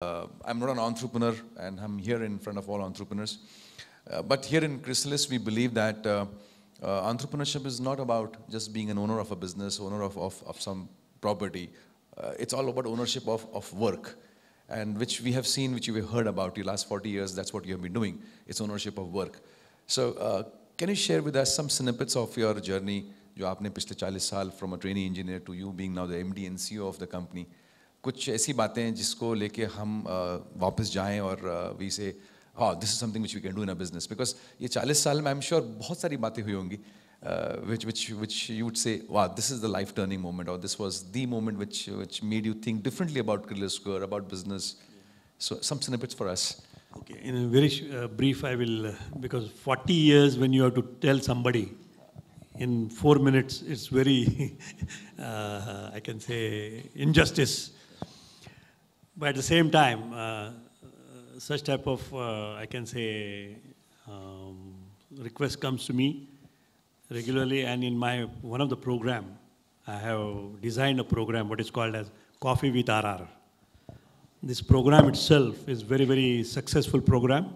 Uh, I'm not an entrepreneur and I'm here in front of all entrepreneurs. Uh, but here in Chrysalis, we believe that uh, uh entrepreneurship is not about just being an owner of a business, owner of, of, of some property. Uh, it's all about ownership of, of work and which we have seen, which you have heard about the last 40 years, that's what you have been doing. It's ownership of work. So uh, can you share with us some snippets of your journey जो a पिछले 40 From a trainee engineer to you being now the MD and CEO of the company. कुछ ऐसी बातें जिसको लेके हम वापस जाएं और वी से हाँ this is something which we can do in a business because ये 40 साल में आई एम श्योर बहुत सारी बातें हुई होंगी विच विच विच यू से वाह this is the life turning moment और this was the moment which which made you think differently about career about business so some snippets for us okay in a very brief I will because uh, because 40 years when you have to tell somebody in four minutes, it's very, uh, I but at the same time, uh, such type of, uh, I can say, um, request comes to me regularly. And in my one of the program, I have designed a program, what is called as Coffee with RR. This program itself is very, very successful program.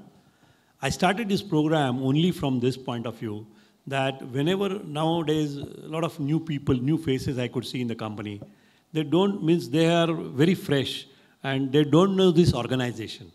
I started this program only from this point of view that whenever nowadays a lot of new people, new faces I could see in the company, they don't means they are very fresh and they don't know this organization.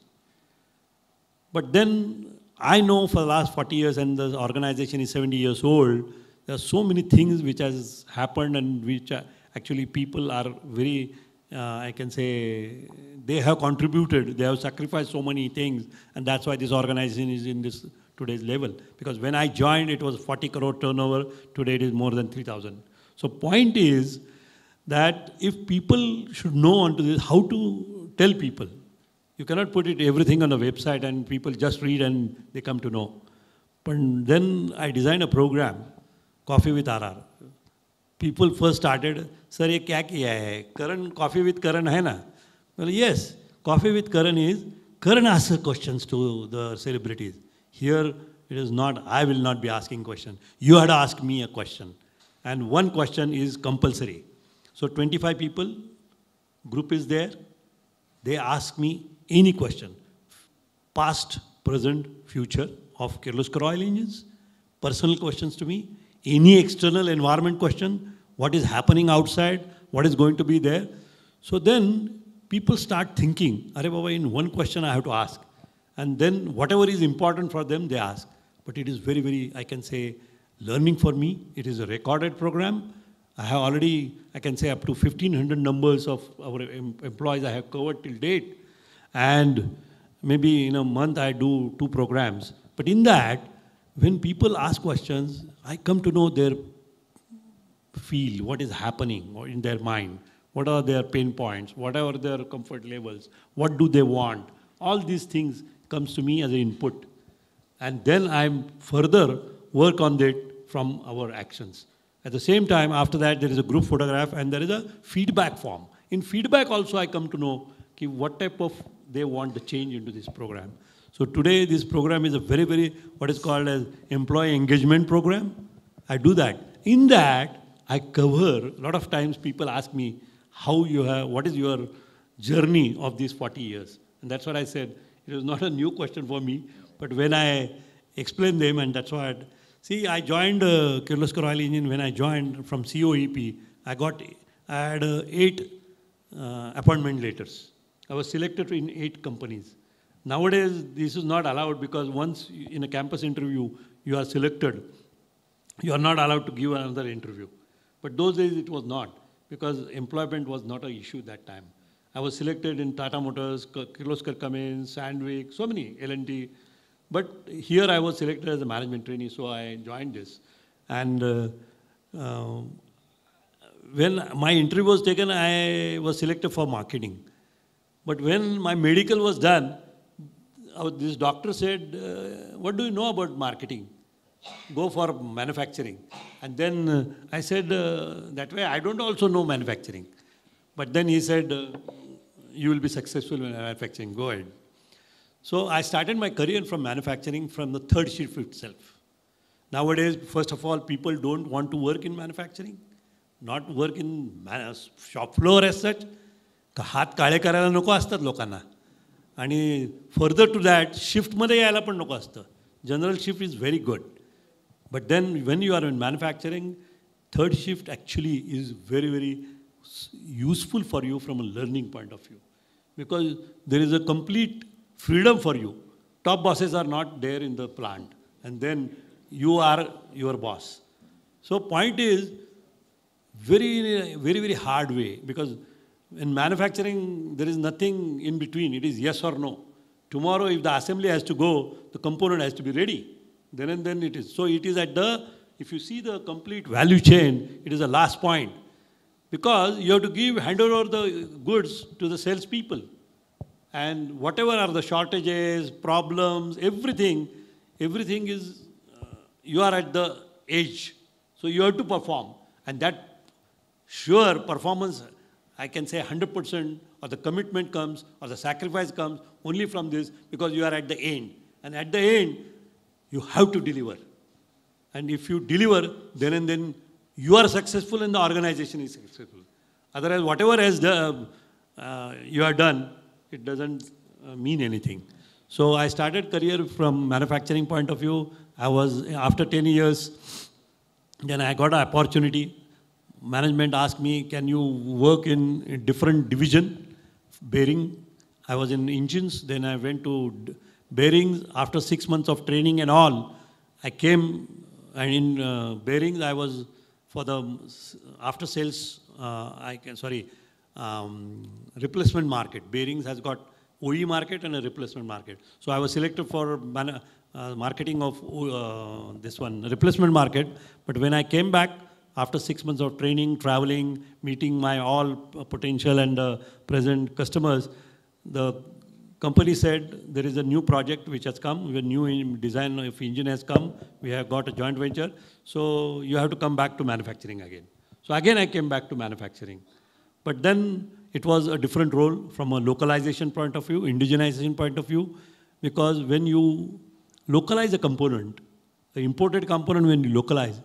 But then I know for the last 40 years and the organization is 70 years old, there are so many things which has happened and which actually people are very, uh, I can say, they have contributed, they have sacrificed so many things and that's why this organization is in this today's level. Because when I joined, it was 40 crore turnover, today it is more than 3,000. So point is that if people should know onto this, how to tell people. You cannot put it everything on a website and people just read and they come to know. But then I designed a program, Coffee with RR. People first started, sir, ये क्या किया Karan, Coffee with Karan है ना? Well, yes, Coffee with Karan is Karan asks questions to the celebrities. Here, it is not, I will not be asking question. You had to ask me a question. And one question is compulsory. So 25 people, group is there, they ask me any question, past, present, future of Kirloskar oil engines, personal questions to me, any external environment question, what is happening outside, what is going to be there. So then people start thinking, Are Baba, in one question I have to ask. And then whatever is important for them, they ask. But it is very, very, I can say, learning for me. It is a recorded program. I have already, I can say up to 1500 numbers of our employees I have covered till date. And maybe in a month I do two programs. But in that, when people ask questions, I come to know their feel, what is happening in their mind, what are their pain points, whatever their comfort levels, what do they want. All these things comes to me as an input. And then I'm further work on it from our actions. At the same time, after that, there is a group photograph and there is a feedback form. In feedback also, I come to know okay, what type of they want the change into this program. So today, this program is a very, very, what is called as employee engagement program. I do that. In that, I cover, a lot of times people ask me, how you have, what is your journey of these 40 years? And that's what I said. It was not a new question for me, but when I explain them, and that's what See, I joined uh, Kirloskar Oil Engine when I joined from COEP. I got, I had uh, eight uh, appointment letters. I was selected in eight companies. Nowadays, this is not allowed because once in a campus interview, you are selected, you are not allowed to give another interview. But those days it was not because employment was not an issue that time. I was selected in Tata Motors, Kirloskar Cummins, Sandvik, so many, L&T, but here I was selected as a management trainee, so I joined this. And uh, uh, when my interview was taken, I was selected for marketing. But when my medical was done, uh, this doctor said, uh, what do you know about marketing? Go for manufacturing. And then uh, I said, uh, that way I don't also know manufacturing. But then he said, you will be successful in manufacturing, go ahead. So I started my career from manufacturing from the third shift itself. Nowadays, first of all, people don't want to work in manufacturing, not work in man shop floor as such. हात काळे करायला नको असतात लोकांना आणि further to that शिफ्टमध्ये यायला पण नको असतं general shift is very good but then when you are in manufacturing third shift actually is very very useful for you from a learning point of view because there is a complete freedom for you. Top bosses are not there in the plant, and then you are your boss. So point is very, very, very hard way because in manufacturing there is nothing in between. It is yes or no. Tomorrow, if the assembly has to go, the component has to be ready. Then and then it is. So it is at the if you see the complete value chain, it is the last point. Because you have to give, hand over the goods to the salespeople. And whatever are the shortages, problems, everything, everything is, uh, you are at the edge. So you have to perform. And that sure performance, I can say 100% or the commitment comes or the sacrifice comes only from this because you are at the end. And at the end, you have to deliver. And if you deliver, then and then you are successful and the organization is successful. Otherwise, whatever has the, uh, you are done, it doesn't uh, mean anything. So I started career from manufacturing point of view. I was, after 10 years, then I got an opportunity. Management asked me, can you work in a different division, bearing? I was in engines, then I went to bearings. After six months of training and all, I came and uh, in uh, bearings I was for the after sales, uh, I can, sorry, um, replacement market. Bearings has got OE market and a replacement market. So I was selected for uh, marketing of uh, this one, replacement market. But when I came back, after six months of training, traveling, meeting my all potential and uh, present customers, the company said there is a new project which has come, a new design of engine has come, we have got a joint venture, so you have to come back to manufacturing again. So again I came back to manufacturing. But then it was a different role from a localization point of view, indigenization point of view, because when you localize a component, an imported component when you localize,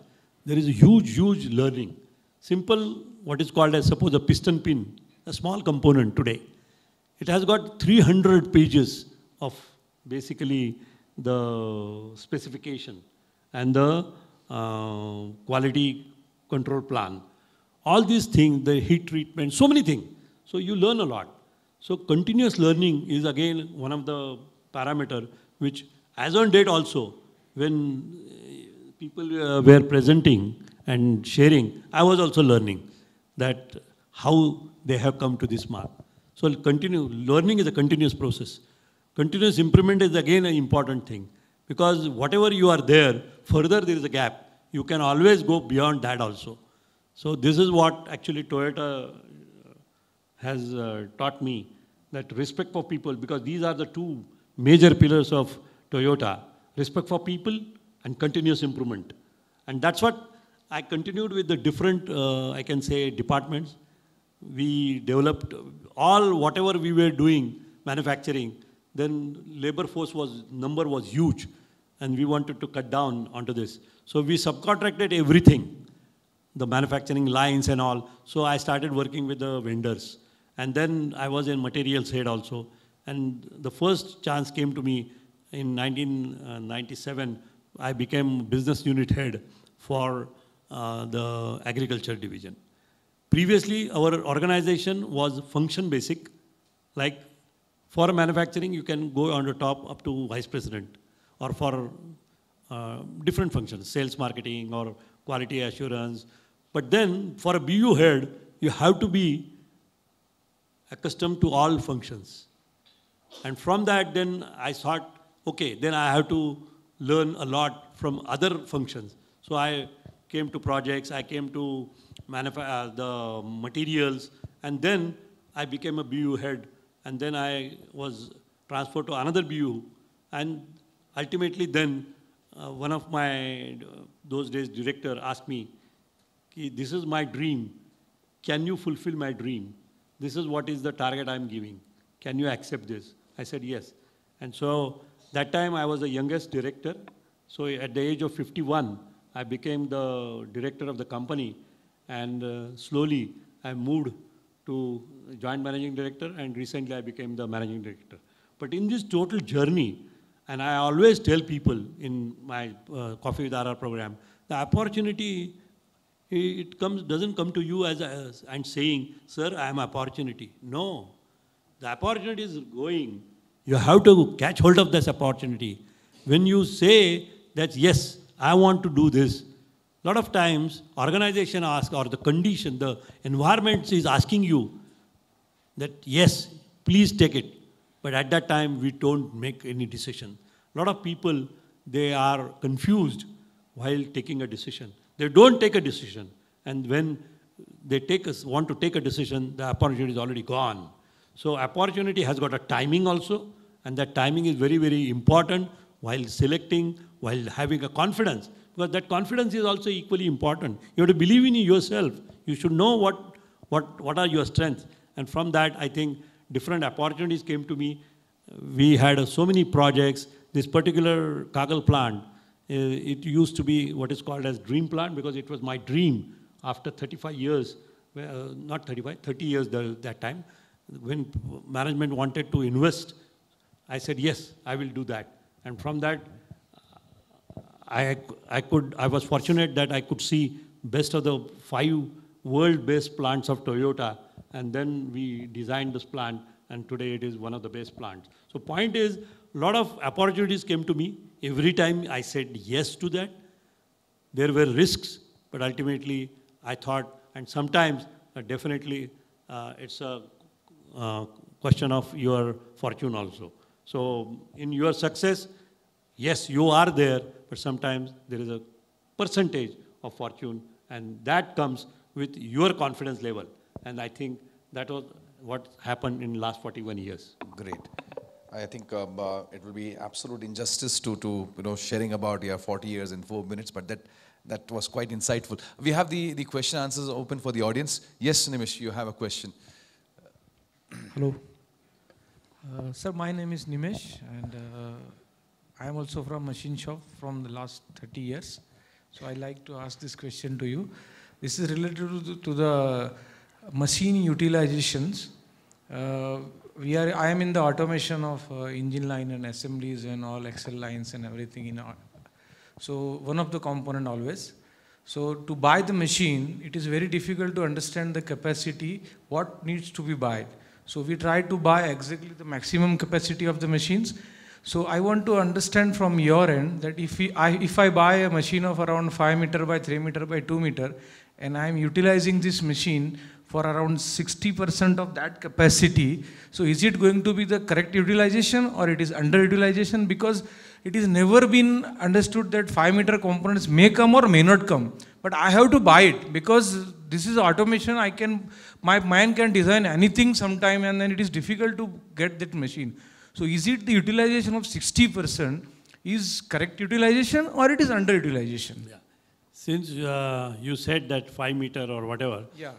there is a huge, huge learning. Simple, what is called as, suppose, a piston pin, a small component today. It has got 300 pages of basically the specification and the uh, quality control plan all these things, the heat treatment, so many things. So you learn a lot. So continuous learning is again one of the parameter which as on date also, when uh, people uh, were presenting and sharing, I was also learning that how they have come to this mark. So continue, learning is a continuous process. Continuous improvement is again an important thing because whatever you are there, further there is a gap. You can always go beyond that also. So this is what actually Toyota uh, has uh, taught me, that respect for people, because these are the two major pillars of Toyota, respect for people and continuous improvement. And that's what I continued with the different, uh, I can say, departments. We developed all, whatever we were doing, manufacturing, then labor force was, number was huge, and we wanted to cut down onto this. So we subcontracted everything the manufacturing lines and all. So I started working with the vendors. And then I was in materials head also. And the first chance came to me in 1997. I became business unit head for uh, the agriculture division. Previously, our organization was function basic. Like for manufacturing, you can go on the top up to vice president or for uh, different functions, sales marketing or quality assurance, but then for a BU head, you have to be accustomed to all functions. And from that, then I thought, okay, then I have to learn a lot from other functions. So I came to projects, I came to uh, the materials, and then I became a BU head, and then I was transferred to another BU, and ultimately then uh, one of my, uh, those days director asked me, this is my dream. Can you fulfil my dream? This is what is the target I am giving. Can you accept this? I said yes. And so that time I was the youngest director. So at the age of 51, I became the director of the company. And uh, slowly I moved to joint managing director and recently I became the managing director. But in this total journey, and I always tell people in my uh, Coffee with RR program, the opportunity it comes, doesn't come to you as, as and saying, sir, I am opportunity. No, the opportunity is going. You have to catch hold of this opportunity. When you say that, yes, I want to do this, a lot of times organization ask or the condition, the environment is asking you that, yes, please take it. But at that time, we don't make any decision. A lot of people, they are confused while taking a decision. They don't take a decision. And when they take want to take a decision, the opportunity is already gone. So opportunity has got a timing also, and that timing is very, very important while selecting, while having a confidence. Because that confidence is also equally important. You have to believe in yourself. You should know what, what, what are your strengths. And from that, I think different opportunities came to me. We had uh, so many projects. This particular Kagal plant, uh, it used to be what is called as dream plant because it was my dream after 35 years, uh, not 35, 30 years the, that time, when management wanted to invest, I said, yes, I will do that. And from that, I, I, could, I was fortunate that I could see best of the five world-based plants of Toyota. And then we designed this plant, and today it is one of the best plants. So point is, lot of opportunities came to me. Every time I said yes to that, there were risks, but ultimately I thought, and sometimes uh, definitely uh, it's a uh, question of your fortune also. So in your success, yes, you are there, but sometimes there is a percentage of fortune, and that comes with your confidence level. And I think that was what happened in last 41 years. Great. I think um, uh, it will be absolute injustice to, to you know, sharing about your 40 years in four minutes, but that, that was quite insightful. We have the, the question answers open for the audience. Yes, Nimish, you have a question. Hello. Uh, sir, my name is Nimish, and uh, I am also from machine shop from the last 30 years. So I like to ask this question to you. This is related to the, to the machine utilizations. Uh, we are, I am in the automation of uh, engine line and assemblies and all Excel lines and everything in all. so one of the component always. So to buy the machine, it is very difficult to understand the capacity, what needs to be bought. So we try to buy exactly the maximum capacity of the machines. So I want to understand from your end that if, we, I, if I buy a machine of around 5 meter by 3 meter by 2 meter and I am utilizing this machine for around 60% of that capacity. So is it going to be the correct utilization or it is underutilization? Because it has never been understood that 5 meter components may come or may not come. But I have to buy it because this is automation. I can, my mind can design anything sometime and then it is difficult to get that machine. So is it the utilization of 60% is correct utilization or it is underutilization? Yeah. Since uh, you said that 5 meter or whatever, yeah.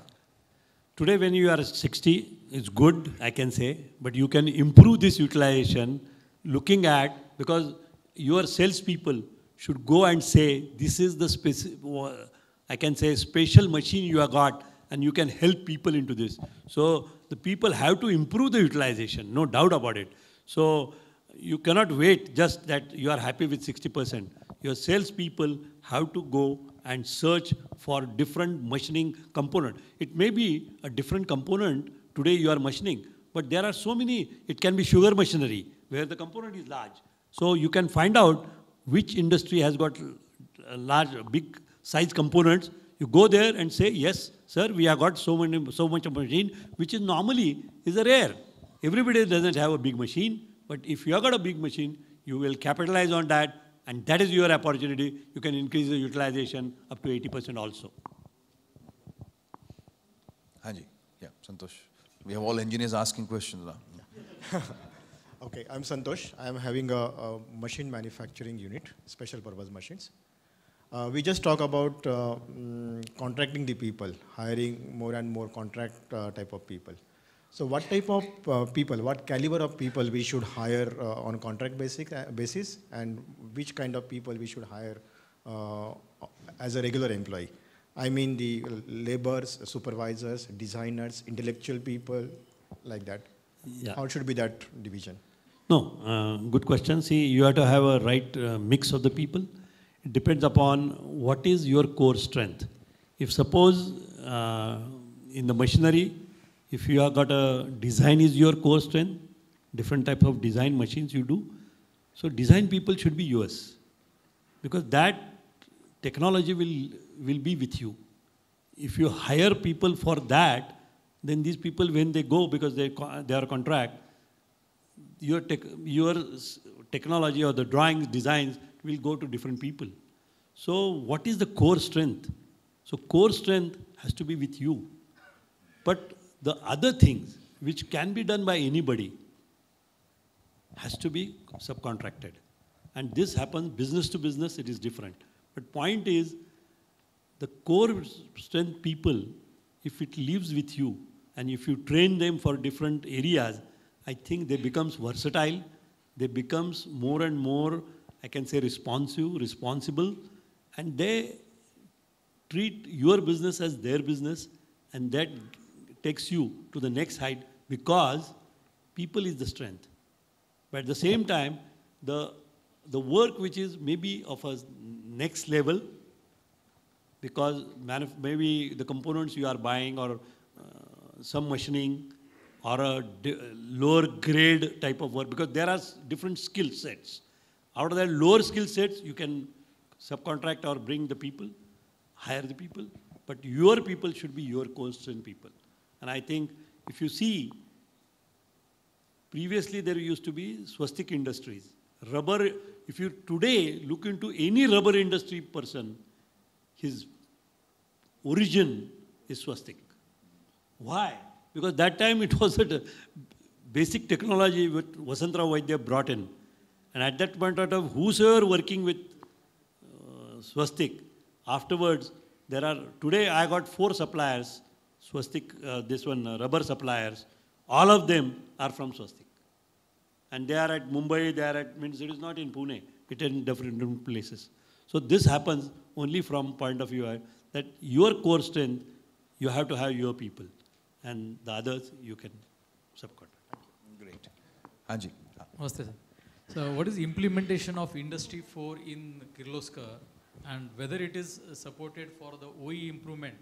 Today, when you are 60, it's good, I can say, but you can improve this utilization looking at, because your salespeople should go and say, this is the, I can say, special machine you have got, and you can help people into this. So the people have to improve the utilization, no doubt about it. So you cannot wait just that you are happy with 60%. Your salespeople have to go and search for different machining component. It may be a different component today you are machining, but there are so many, it can be sugar machinery where the component is large. So you can find out which industry has got large, big size components. You go there and say, yes, sir, we have got so many, so much of machine, which is normally is a rare. Everybody doesn't have a big machine, but if you have got a big machine, you will capitalize on that and that is your opportunity. You can increase the utilization up to 80% also. Hanji, yeah, Santosh. We have all engineers asking questions now. okay, I'm Santosh. I'm having a, a, machine manufacturing unit, special purpose machines. Uh, we just talk about uh, mm, contracting the people, hiring more and more contract uh, type of people. So what type of uh, people, what caliber of people we should hire uh, on contract basic, uh, basis and which kind of people we should hire uh, as a regular employee? I mean the laborers, supervisors, designers, intellectual people, like that. Yeah. How should be that division? No, uh, good question. See, you have to have a right uh, mix of the people. It depends upon what is your core strength. If suppose in the machinery, if you have got a design is your core strength, different type of design machines you do. So design people should be yours because that technology will, will be with you. If you hire people for that, then these people, when they go because they, they are contract, your, tech, your technology or the drawings, designs will go to different people. So what is the core strength? So core strength has to be with you. But the other things which can be done by anybody has to be subcontracted. And this happens business to business, it is different. But point is, the core strength people, if it lives with you and if you train them for different areas, I think they becomes versatile, they becomes more and more, I can say responsive, responsible, and they treat your business as their business and that takes you to the next height because people is the strength. But at the same time, the, the work which is maybe of a next level, because maybe the components you are buying or uh, some machining or a lower grade type of work, because there are different skill sets. Out of that lower skill sets, you can subcontract or bring the people, hire the people, but your people should be your constant people. And I think if you see, previously there used to be swastik industries. Rubber, if you today look into any rubber industry person, his origin is swastik. Why? Because that time it was a basic technology which Vasantra Vaidya brought in. And at that point out of whosoever working with uh, swastik, afterwards, there are, today I got four suppliers Swastik, uh, this one, uh, rubber suppliers, all of them are from Swastik. And they are at Mumbai, they are at, means it is not in Pune, it is in different places. So this happens only from point of view uh, that your core strength, you have to have your people. And the others, you can subcontract. Great. Hanji. Namaste, So what is implementation of Industry 4 in Kirloskar and whether it is supported for the OE improvement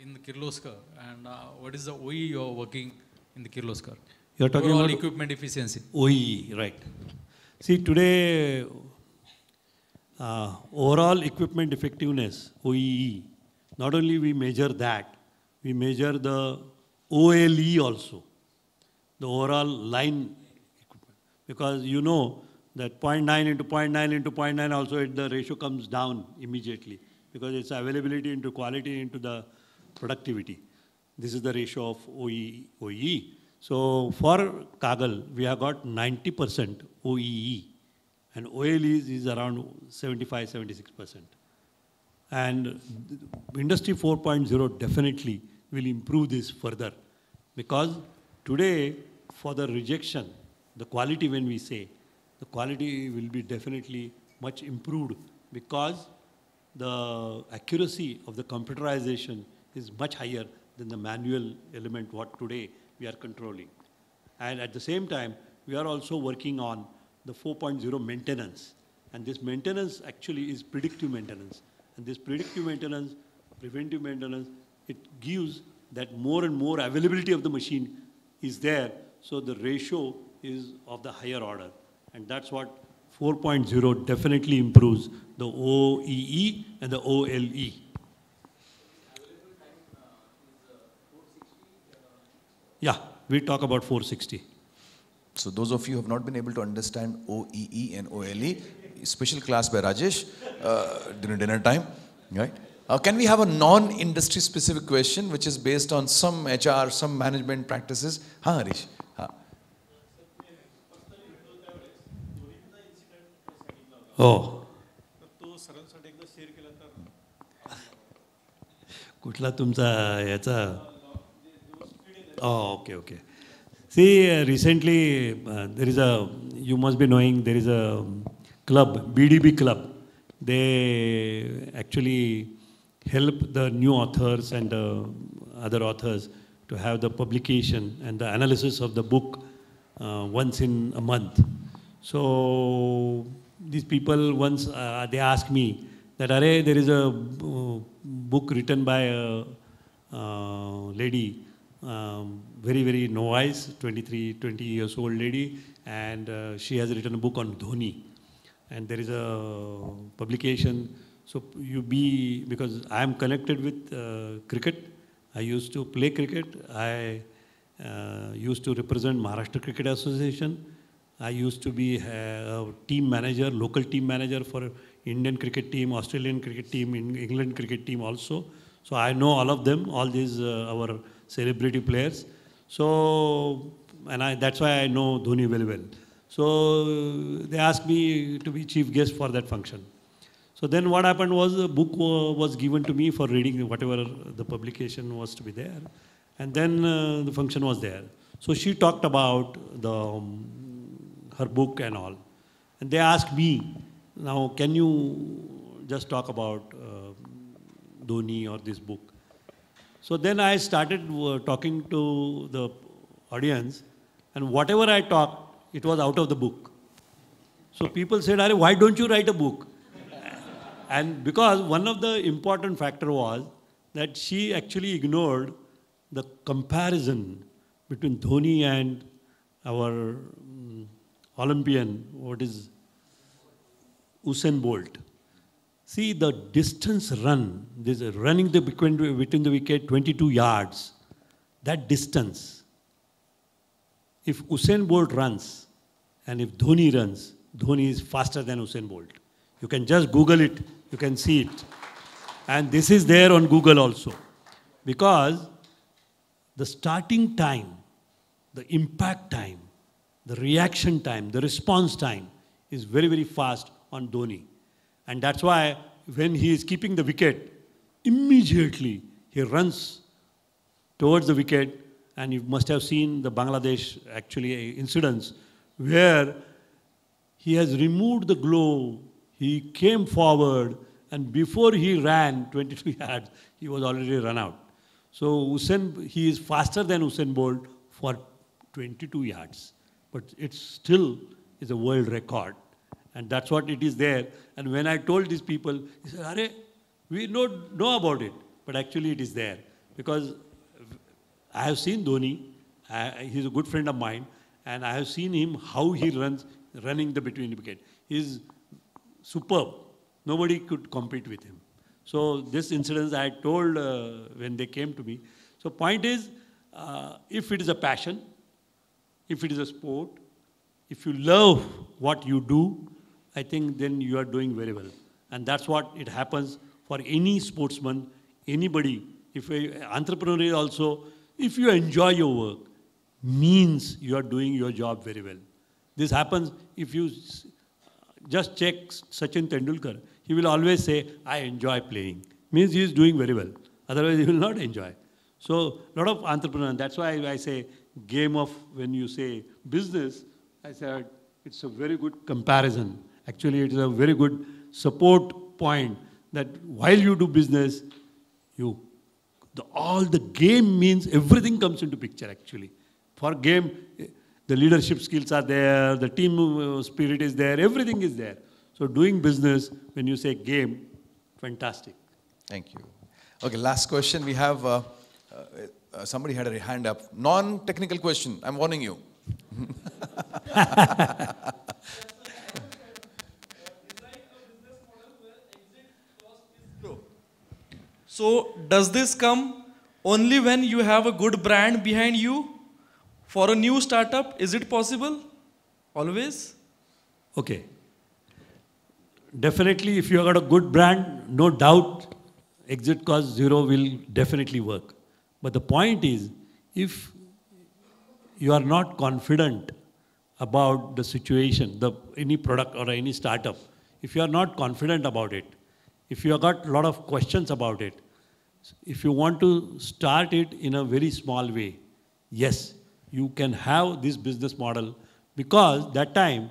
in the Kirloskar and uh, what is the OE you are working in the Kirloskar? You are talking Overall about equipment efficiency. OE, right. See, today, uh, overall equipment effectiveness, OEE, not only we measure that, we measure the OLE also, the overall line equipment. Because you know that 0.9 into 0.9 into 0.9 also, it, the ratio comes down immediately because it's availability into quality into the productivity. This is the ratio of OE, OEE. So for Kagal, we have got 90% OEE and OLE is, is around 75, 76%. And Industry 4.0 definitely will improve this further because today for the rejection, the quality when we say, the quality will be definitely much improved because the accuracy of the computerization is much higher than the manual element what today we are controlling. And at the same time, we are also working on the 4.0 maintenance. And this maintenance actually is predictive maintenance. And this predictive maintenance, preventive maintenance, it gives that more and more availability of the machine is there. So the ratio is of the higher order. And that's what 4.0 definitely improves the OEE and the OLE. Yeah, we talk about 460. So those of you who have not been able to understand OEE and OLE, special class by Rajesh uh, during dinner time, right? Uh, can we have a non-industry specific question which is based on some HR, some management practices? Huh, Harish? Huh. Oh. कुठला तुमचा याचा Oh, okay, okay. See, uh, recently uh, there is a, you must be knowing, there is a um, club, BDB club. They actually help the new authors and uh, other authors to have the publication and the analysis of the book uh, once in a month. So these people once uh, they ask me that Are, there is a uh, book written by a uh, lady um, very, very wise, 23, 20 years old lady, and uh, she has written a book on Dhoni. And there is a publication. So you be, because I am connected with uh, cricket. I used to play cricket. I uh, used to represent Maharashtra Cricket Association. I used to be uh, a team manager, local team manager for Indian cricket team, Australian cricket team, England cricket team also. So I know all of them, all these uh, our celebrity players. So, and I, that's why I know Dhoni very well. So they asked me to be chief guest for that function. So then what happened was a book was given to me for reading whatever the publication was to be there. And then uh, the function was there. So she talked about the, um, her book and all. And they asked me, now can you just talk about uh, Dhoni or this book? So then I started uh, talking to the audience, and whatever I talked, it was out of the book. So people said, Are, why don't you write a book? and because one of the important factor was that she actually ignored the comparison between Dhoni and our mm, Olympian, what is Usain Bolt. See the distance run, this running the the wicket 22 yards, that distance. If Usain Bolt runs and if Dhoni runs, Dhoni is faster than Usain Bolt. You can just Google it, you can see it. And this is there on Google also. Because the starting time, the impact time, the reaction time, the response time is very, very fast on Dhoni. And that's why when he is keeping the wicket, immediately he runs towards the wicket. And you must have seen the Bangladesh actually incidents where he has removed the glove, he came forward, and before he ran 23 yards, he was already run out. So Usain, he is faster than Usain Bolt for 22 yards, but it still is a world record and that's what it is there. And when I told these people, he said, Are, we know, know about it. But actually it is there. Because I have seen Dhoni. I, he's a good friend of mine. And I have seen him, how he runs, running the between wicket. He's superb. Nobody could compete with him. So this incident I told uh, when they came to me. So point is, uh, if it is a passion, if it is a sport, if you love what you do, I think then you are doing very well. And that's what it happens for any sportsman, anybody. If an entrepreneur also, if you enjoy your work, means you are doing your job very well. This happens if you just check Sachin Tendulkar. He will always say, I enjoy playing. Means he is doing very well. Otherwise, he will not enjoy. So, a lot of entrepreneurs, that's why I say game of, when you say business, I said it's a very good comparison. Actually, it is a very good support point that while you do business, you, the, all the game means everything comes into picture actually. For game, the leadership skills are there, the team uh, spirit is there, everything is there. So doing business, when you say game, fantastic. Thank you. Okay, last question. We have uh, uh, uh somebody had a hand up. Non-technical question. I'm warning you. So does this come only when you have a good brand behind you for a new startup? Is it possible? Always? Okay. Definitely, if you have got a good brand, no doubt, exit cost zero will definitely work. But the point is, if you are not confident about the situation, the, any product or any startup, if you are not confident about it, if you have got a lot of questions about it, if you want to start it in a very small way, yes, you can have this business model because that time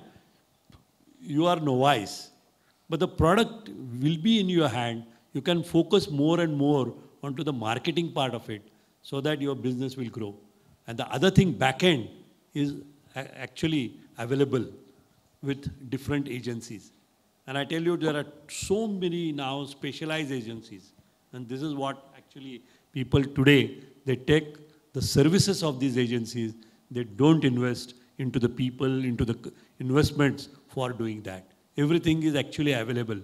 you are novice. But the product will be in your hand. You can focus more and more onto the marketing part of it so that your business will grow. And the other thing, backend, is actually available with different agencies. And I tell you, there are so many now specialized agencies and this is what actually people today, they take the services of these agencies, they don't invest into the people, into the investments for doing that. Everything is actually available.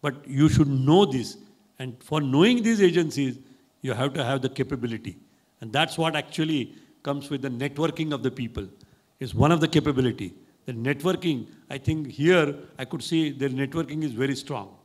But you should know this. And for knowing these agencies, you have to have the capability. And that's what actually comes with the networking of the people is one of the capability. The networking, I think here I could see their networking is very strong.